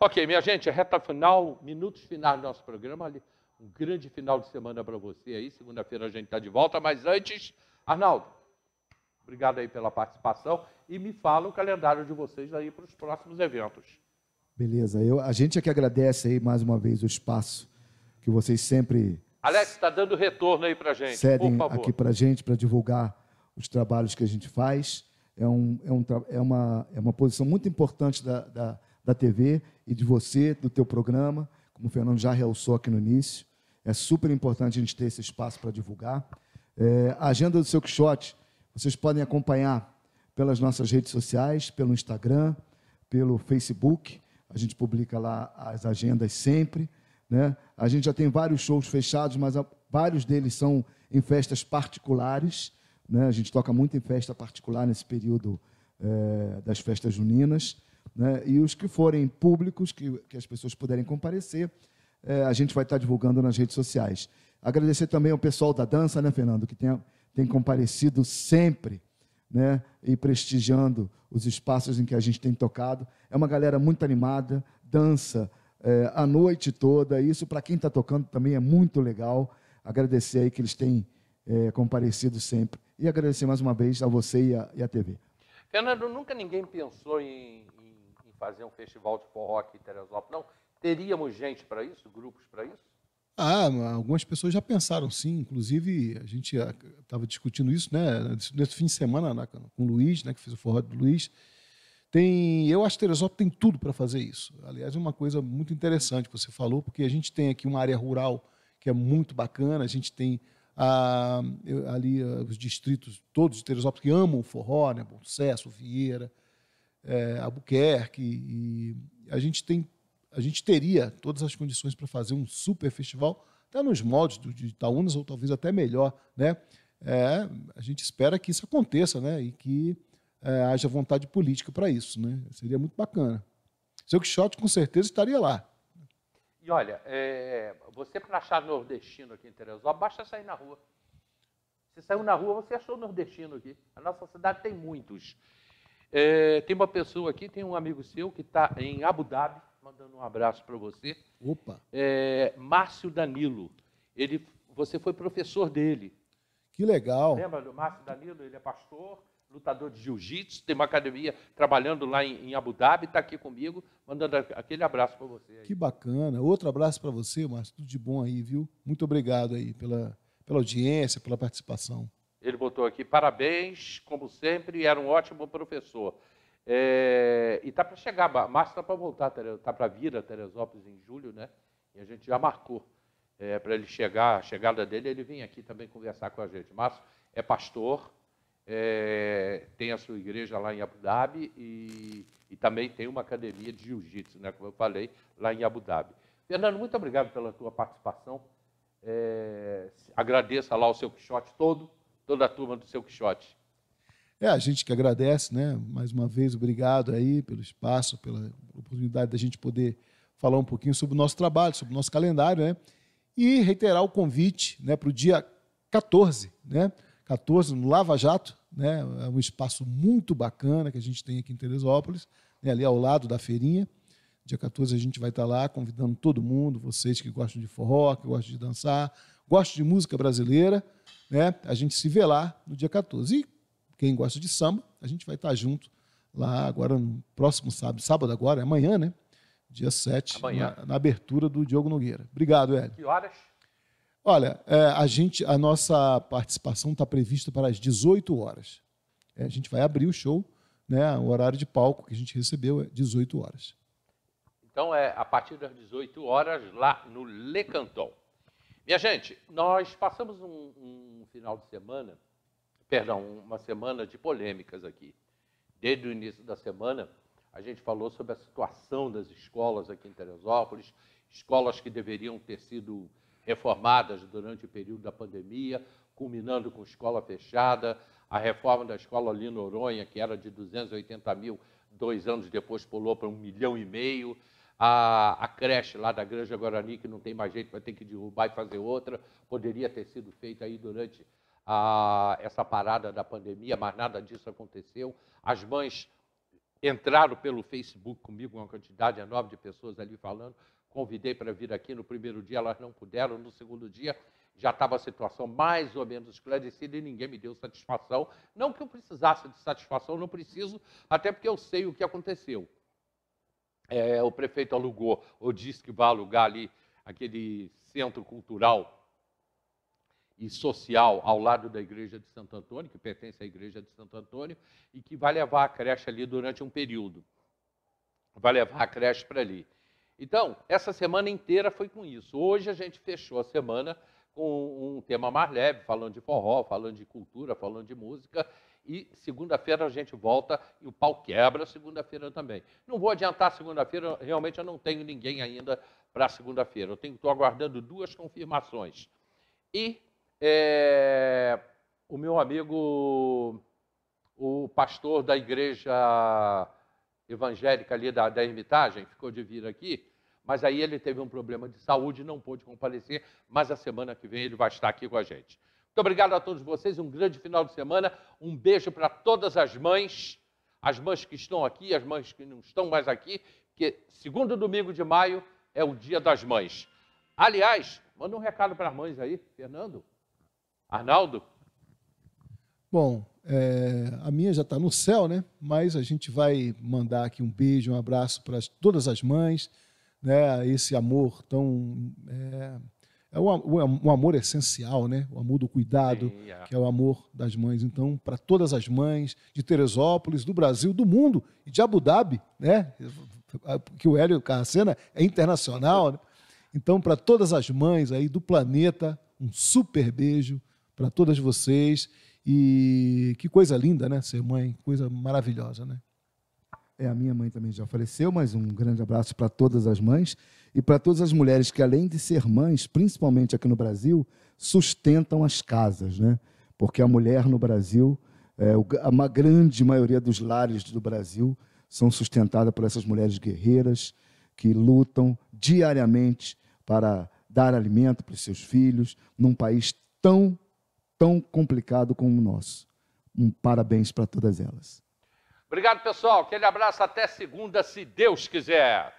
Ok, minha gente, é reta final, minutos finais do nosso programa. Ali, um grande final de semana para você aí. Segunda-feira a gente está de volta, mas antes, Arnaldo, obrigado aí pela participação e me fala o calendário de vocês aí para os próximos eventos. Beleza, eu, a gente é que agradece aí mais uma vez o espaço que vocês sempre. Alex, está dando retorno aí para gente. Cedem aqui para gente para divulgar os trabalhos que a gente faz. É, um, é, um, é, uma, é uma posição muito importante da, da da TV e de você, do teu programa, como o Fernando já realçou aqui no início. É super importante a gente ter esse espaço para divulgar. É, a agenda do seu Quixote, vocês podem acompanhar pelas nossas redes sociais, pelo Instagram, pelo Facebook. A gente publica lá as agendas sempre. Né? A gente já tem vários shows fechados, mas vários deles são em festas particulares. Né? A gente toca muito em festa particular nesse período é, das festas juninas né? e os que forem públicos, que, que as pessoas puderem comparecer, é, a gente vai estar divulgando nas redes sociais. Agradecer também ao pessoal da dança, né, Fernando, que tem, tem comparecido sempre né, e prestigiando os espaços em que a gente tem tocado. É uma galera muito animada, dança é, a noite toda, isso para quem está tocando também é muito legal. Agradecer aí que eles têm é, comparecido sempre. E agradecer mais uma vez a você e a, e a TV. Fernando, nunca ninguém pensou em, fazer um festival de forró aqui em Teresópolis, não? Teríamos gente para isso, grupos para isso? Ah, algumas pessoas já pensaram sim, inclusive a gente estava ah, discutindo isso, né, nesse fim de semana né, com o Luiz, né, que fez o forró do Luiz. Tem, eu acho que Teresópolis tem tudo para fazer isso. Aliás, é uma coisa muito interessante que você falou, porque a gente tem aqui uma área rural que é muito bacana, a gente tem ah, ali ah, os distritos todos de Teresópolis que amam o forró, né, Bom Sucesso, Vieira, é, Albuquerque, e a gente tem, a gente teria todas as condições para fazer um super festival, até nos moldes do, de Itaúnas, ou talvez até melhor, né? É, a gente espera que isso aconteça, né? E que é, haja vontade política para isso, né? Seria muito bacana. Seu Quixote com certeza estaria lá. E olha, é, você para achar nordestino aqui em Teresópolis, basta sair na rua. Você saiu na rua, você achou nordestino aqui. A nossa cidade tem muitos. É, tem uma pessoa aqui, tem um amigo seu que está em Abu Dhabi, mandando um abraço para você. Opa! É, Márcio Danilo. Ele, você foi professor dele. Que legal! Lembra do Márcio Danilo? Ele é pastor, lutador de jiu-jitsu, tem uma academia trabalhando lá em, em Abu Dhabi, está aqui comigo, mandando aquele abraço para você. Aí. Que bacana! Outro abraço para você, Márcio. Tudo de bom aí, viu? Muito obrigado aí pela, pela audiência, pela participação. Ele botou aqui, parabéns, como sempre, era um ótimo professor. É, e tá para chegar, março tá para voltar, tá para vir a Teresópolis em julho, né? E a gente já marcou é, para ele chegar, a chegada dele, ele vem aqui também conversar com a gente. Márcio é pastor, é, tem a sua igreja lá em Abu Dhabi e, e também tem uma academia de jiu-jitsu, né? Como eu falei, lá em Abu Dhabi. Fernando, muito obrigado pela tua participação. É, agradeça lá o seu quixote todo toda a turma do seu Quixote. É, a gente que agradece, né? Mais uma vez, obrigado aí pelo espaço, pela oportunidade da gente poder falar um pouquinho sobre o nosso trabalho, sobre o nosso calendário, né? E reiterar o convite né, para o dia 14, né? 14 no Lava Jato, né? É um espaço muito bacana que a gente tem aqui em Teresópolis, né? ali ao lado da feirinha. Dia 14 a gente vai estar lá convidando todo mundo, vocês que gostam de forró, que gostam de dançar, gosto de música brasileira, né? A gente se vê lá no dia 14. E quem gosta de samba, a gente vai estar junto lá agora no próximo sábado, sábado agora, é amanhã, né? Dia 7, amanhã. Na, na, abertura do Diogo Nogueira. Obrigado, Hélio. Que horas? Olha, é, a gente, a nossa participação está prevista para as 18 horas. É, a gente vai abrir o show, né? O horário de palco que a gente recebeu é 18 horas. Então é a partir das 18 horas lá no Le Canton. Minha gente, nós passamos um, um final de semana, perdão, uma semana de polêmicas aqui. Desde o início da semana, a gente falou sobre a situação das escolas aqui em Teresópolis, escolas que deveriam ter sido reformadas durante o período da pandemia, culminando com escola fechada, a reforma da escola Lino Oronha, que era de 280 mil, dois anos depois pulou para um milhão e meio a, a, creche lá da Granja Guarani, que não tem mais jeito, vai ter que derrubar e fazer outra, poderia ter sido feita aí durante a, essa parada da pandemia, mas nada disso aconteceu. As mães entraram pelo Facebook comigo, uma quantidade enorme de pessoas ali falando. Convidei para vir aqui, no primeiro dia elas não puderam, no segundo dia já estava a situação mais ou menos esclarecida e ninguém me deu satisfação. Não que eu precisasse de satisfação, não preciso, até porque eu sei o que aconteceu é, o prefeito alugou, ou disse que vai alugar ali, aquele centro cultural e social ao lado da igreja de Santo Antônio, que pertence à igreja de Santo Antônio, e que vai levar a creche ali durante um período. Vai levar a creche para ali. Então, essa semana inteira foi com isso. Hoje a gente fechou a semana com um tema mais leve, falando de forró, falando de cultura, falando de música, e segunda-feira a gente volta e o pau quebra segunda-feira também. Não vou adiantar segunda-feira, realmente eu não tenho ninguém ainda para segunda-feira. Eu estou aguardando duas confirmações. E é, o meu amigo, o pastor da igreja evangélica ali da, da Ermitagem, ficou de vir aqui, mas aí ele teve um problema de saúde e não pôde comparecer, mas a semana que vem ele vai estar aqui com a gente. Muito obrigado a todos vocês, um grande final de semana. Um beijo para todas as mães, as mães que estão aqui, as mães que não estão mais aqui, porque segundo domingo de maio é o Dia das Mães. Aliás, manda um recado para as mães aí, Fernando. Arnaldo? Bom, é, a minha já está no céu, né? Mas a gente vai mandar aqui um beijo, um abraço para todas as mães, né? Esse amor tão é, é um, amor essencial, né? O amor do cuidado, Sim, yeah. É. que é o amor das mães. Então, para todas as mães de Teresópolis, do Brasil, do mundo e de Abu Dhabi, né? Que o Hélio Carracena é internacional. Né? Então, para todas as mães aí do planeta, um super beijo para todas vocês. E que coisa linda, né? Ser mãe, coisa maravilhosa, né? É, a minha mãe também já faleceu, mas um grande abraço para todas as mães e para todas as mulheres que, além de ser mães, principalmente aqui no Brasil, sustentam as casas, né? Porque a mulher no Brasil, é, a grande maioria dos lares do Brasil são sustentadas por essas mulheres guerreiras que lutam diariamente para dar alimento para os seus filhos num país tão, tão complicado como o nosso. Um parabéns para todas elas. Obrigado, pessoal. Aquele abraço até segunda, se Deus quiser.